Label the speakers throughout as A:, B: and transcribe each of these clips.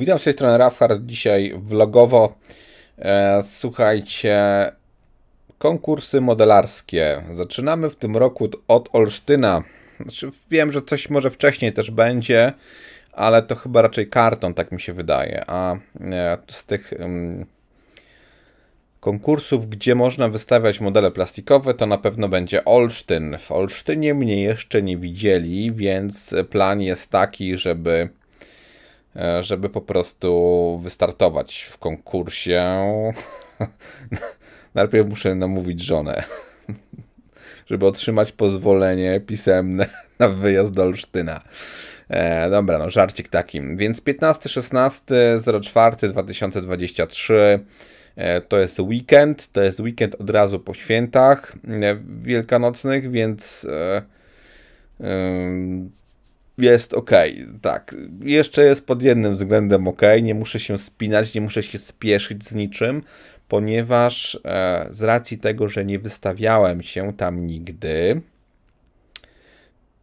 A: Witam z tej strony Rafhard, dzisiaj vlogowo. E, słuchajcie, konkursy modelarskie. Zaczynamy w tym roku od Olsztyna. Znaczy, wiem, że coś może wcześniej też będzie, ale to chyba raczej karton, tak mi się wydaje. A e, z tych mm, konkursów, gdzie można wystawiać modele plastikowe, to na pewno będzie Olsztyn. W Olsztynie mnie jeszcze nie widzieli, więc plan jest taki, żeby E, żeby po prostu wystartować w konkursie. Najpierw muszę namówić żonę, żeby otrzymać pozwolenie pisemne na wyjazd do Olsztyna. E, dobra, no żarcik takim. Więc 15-16-04-2023 e, to jest weekend, to jest weekend od razu po świętach e, wielkanocnych, więc... E, jest ok, tak. Jeszcze jest pod jednym względem ok, nie muszę się spinać, nie muszę się spieszyć z niczym, ponieważ e, z racji tego, że nie wystawiałem się tam nigdy,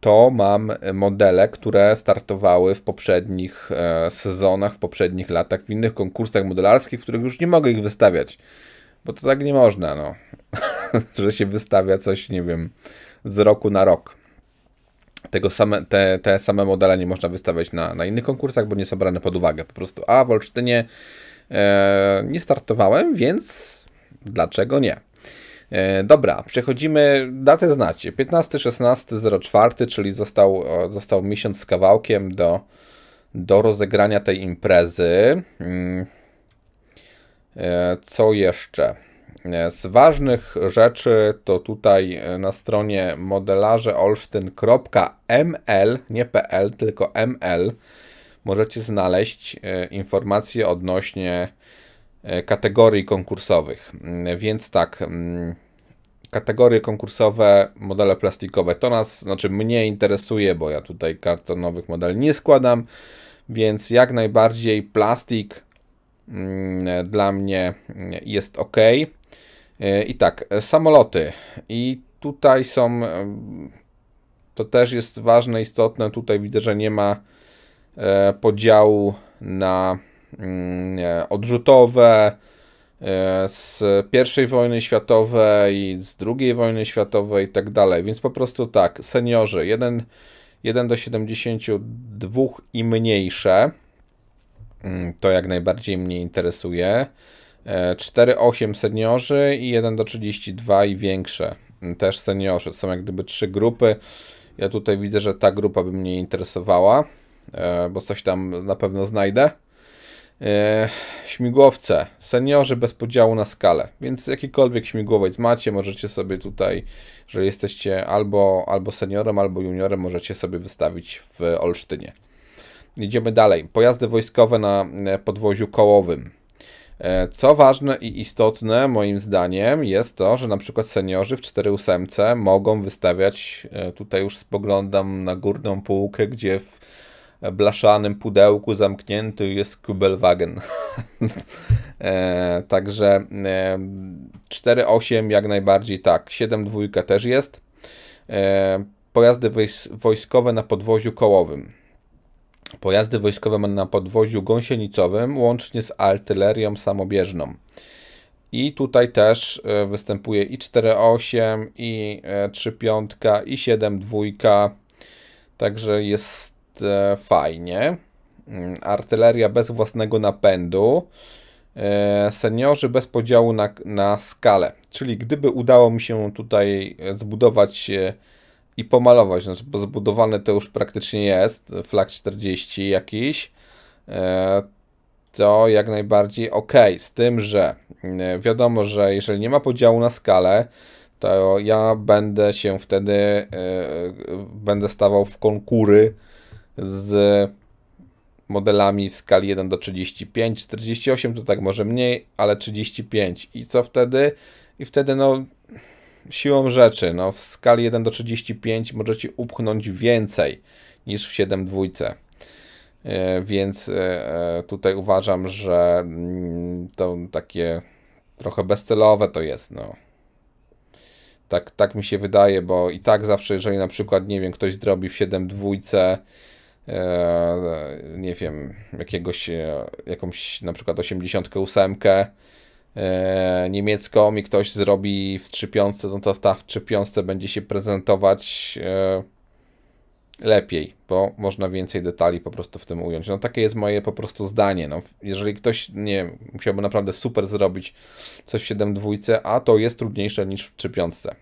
A: to mam modele, które startowały w poprzednich e, sezonach, w poprzednich latach, w innych konkursach modelarskich, w których już nie mogę ich wystawiać, bo to tak nie można, no. że się wystawia coś, nie wiem, z roku na rok tego same, te, te same modele nie można wystawiać na, na innych konkursach, bo nie są brane pod uwagę po prostu. A w Olsztynie e, nie startowałem, więc dlaczego nie? E, dobra, przechodzimy, datę znacie, 15-16-04, czyli został, został miesiąc z kawałkiem do, do rozegrania tej imprezy. Mm. E, co jeszcze? E, z ważnych rzeczy to tutaj e, na stronie modelarzeolsztyn.ml, nie pl, tylko ml, możecie znaleźć e, informacje odnośnie kategorii konkursowych. Więc tak, mm, kategorie konkursowe, modele plastikowe, to nas, znaczy mnie interesuje, bo ja tutaj kartonowych model nie składam, więc jak najbardziej plastik mm, dla mnie mm, jest ok. E, I tak, e, samoloty. I tutaj są. E, to też jest ważne, istotne. Tutaj widzę, że nie ma podziału na mm, odrzutowe z pierwszej wojny światowej, z drugiej wojny światowej i tak dalej. Więc po prostu tak, seniorzy 1, 1 do 72 i mniejsze. Mm, to jak najbardziej mnie interesuje. 4-8 seniorzy i 1 do 32 i większe też seniorzy. Są jak gdyby trzy grupy. Ja tutaj widzę, że ta grupa by mnie interesowała, e, bo coś tam na pewno znajdę. E, śmigłowce, seniorzy bez podziału na skalę, więc jakikolwiek śmigłowiec macie, możecie sobie tutaj, że jesteście albo, albo seniorem, albo juniorem, możecie sobie wystawić w Olsztynie. Idziemy dalej. Pojazdy wojskowe na e, podwoziu kołowym. E, co ważne i istotne moim zdaniem jest to, że na przykład seniorzy w 4-8 mogą wystawiać, e, tutaj już spoglądam na górną półkę, gdzie w blaszanym pudełku zamknięty jest Kubelwagen. E, także 4-8 jak najbardziej tak, dwójka też jest. pojazdy wojskowe na podwoziu kołowym. Pojazdy wojskowe na podwoziu gąsienicowym, łącznie z artylerią samobieżną. I tutaj też e, występuje i 4.8, i 3.5, e, i 7.2. Także jest e, fajnie. Mm, artyleria bez własnego napędu. Seniorzy bez podziału na, na skalę. Czyli gdyby udało mi się tutaj zbudować i pomalować, znaczy, bo zbudowane to już praktycznie jest, flag 40 jakiś, e, to jak najbardziej ok, z tym, że e, wiadomo, że jeżeli nie ma podziału na skalę, to ja będę się wtedy, e, będę stawał w konkury z modelami w skali 1 do 35, 48 to tak może mniej, ale 35 i co wtedy? I wtedy no siłą rzeczy, no w skali 1 do 35 możecie upchnąć więcej niż w 7 dwójce. E, więc e, e, tutaj uważam, że mm, to takie trochę bezcelowe to jest, no. Tak, tak mi się wydaje, bo i tak zawsze, jeżeli na przykład, nie wiem, ktoś zrobi w 7 dwójce, nie wiem, jakiegoś, jakąś na przykład 88, E, niemiecką i ktoś zrobi w trzypiątce, no to ta w trzypiątce będzie się prezentować e, lepiej, bo można więcej detali po prostu w tym ująć. No takie jest moje po prostu zdanie. No, jeżeli ktoś, nie musiałby naprawdę super zrobić coś w 7 dwójce, a to jest trudniejsze niż w 3 piątce.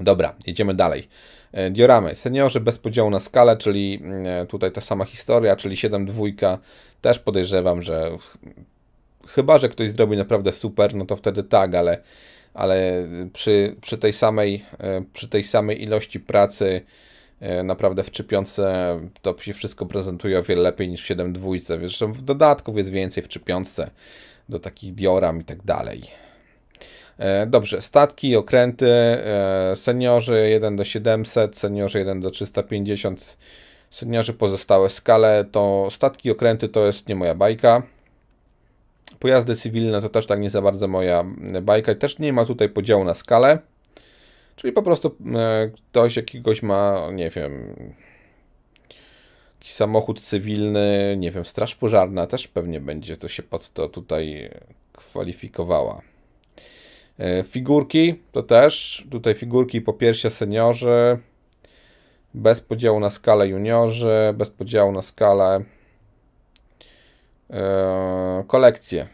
A: Dobra, jedziemy dalej. E, Dioramy. Seniorzy bez podziału na skalę, czyli mm, tutaj ta sama historia, czyli 7 dwójka. Też podejrzewam, że Chyba, że ktoś zrobi naprawdę super, no to wtedy tak, ale, ale przy, przy, tej samej, e, przy tej samej ilości pracy e, naprawdę w czypiące to się wszystko prezentuje o wiele lepiej niż w dwójce. Wiesz, w dodatków jest więcej w czypiące do takich dioram i tak dalej. E, dobrze, statki, okręty, seniorzy 1 do 700, seniorzy 1 do 350, seniorzy pozostałe skale, to statki, okręty to jest nie moja bajka. Pojazdy cywilne to też tak nie za bardzo moja bajka. Też nie ma tutaj podziału na skalę. Czyli po prostu e, ktoś jakiegoś ma, nie wiem, jakiś samochód cywilny, nie wiem, straż pożarna też pewnie będzie to się pod to tutaj kwalifikowała. E, figurki to też, tutaj figurki po pierwsze seniorzy, bez podziału na skalę juniorzy, bez podziału na skalę E, kolekcje.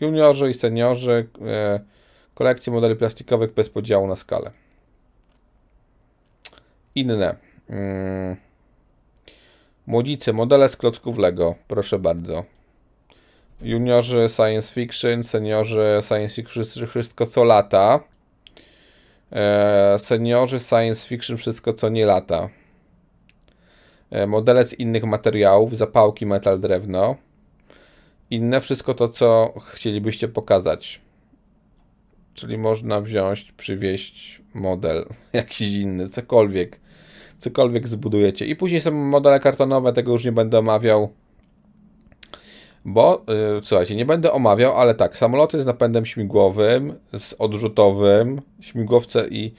A: Juniorzy i seniorzy, e, kolekcje modeli plastikowych bez podziału na skalę. Inne. Mm. Młodzicy, modele z klocków Lego, proszę bardzo. Juniorzy science fiction, seniorzy science fiction, wszystko co lata. E, seniorzy science fiction, wszystko co nie lata. E, modele z innych materiałów, zapałki, metal, drewno, inne wszystko to, co chcielibyście pokazać. Czyli można wziąć, przywieźć model jakiś inny, cokolwiek, cokolwiek zbudujecie. I później są modele kartonowe, tego już nie będę omawiał, bo yy, słuchajcie, nie będę omawiał, ale tak, samoloty z napędem śmigłowym, z odrzutowym, śmigłowce i,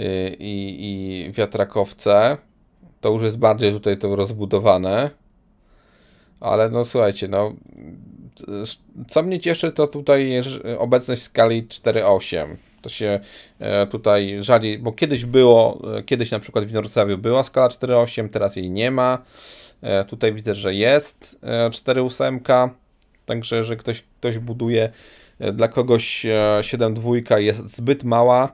A: y, i, i wiatrakowce, to już jest bardziej tutaj to rozbudowane. Ale no słuchajcie, no co mnie cieszy, to tutaj obecność skali 4.8. To się e, tutaj rzadziej, bo kiedyś było, e, kiedyś na przykład w Wrocławiu była skala 4.8, teraz jej nie ma. E, tutaj widzę, że jest 4.8, także że ktoś, ktoś buduje dla kogoś 7.2 jest zbyt mała,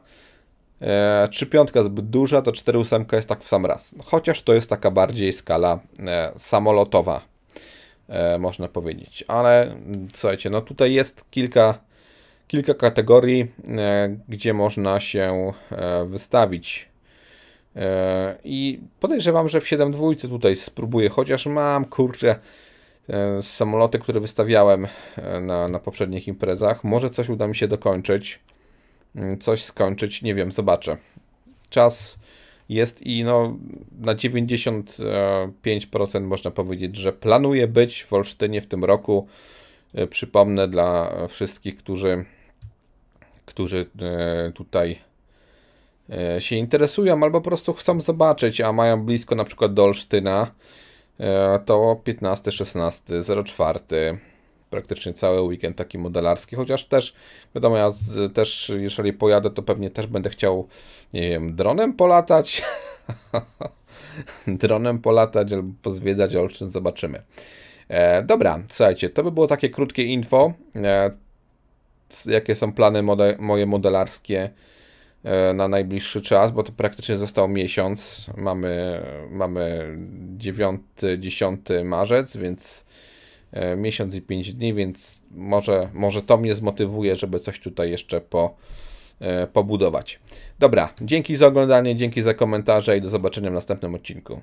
A: Trzy e, 3 piątka zbyt duża, to 4 ósemka jest tak w sam raz. Chociaż to jest taka bardziej skala e, samolotowa, e, można powiedzieć. Ale słuchajcie, no tutaj jest kilka, kilka kategorii, e, gdzie można się e, wystawić. E, I podejrzewam, że w siedem-dwójce tutaj spróbuję, chociaż mam, kurczę, e, samoloty, które wystawiałem e, na, na poprzednich imprezach. Może coś uda mi się dokończyć. Mm, coś skończyć. Nie wiem, zobaczę. Czas jest i no, na 95% można powiedzieć, że planuję być w Olsztynie w tym roku. E, przypomnę dla wszystkich, którzy, którzy e, tutaj e, się interesują albo po prostu chcą zobaczyć, a mają blisko na przykład do Olsztyna, to 15, 16, 04 praktycznie cały weekend taki modelarski, chociaż też, wiadomo, ja z, też jeżeli pojadę, to pewnie też będę chciał, nie wiem, dronem polatać, dronem polatać albo pozwiedzać Olsztyn, zobaczymy. E, dobra, słuchajcie, to by było takie krótkie info, e, jakie są plany mode, moje modelarskie e, na najbliższy czas, bo to praktycznie został miesiąc. Mamy, mamy 9-10 marzec, więc E, miesiąc i 5 dni, więc może, może to mnie zmotywuje, żeby coś tutaj jeszcze po, e, pobudować. Dobra, dzięki za oglądanie, dzięki za komentarze i do zobaczenia w następnym odcinku.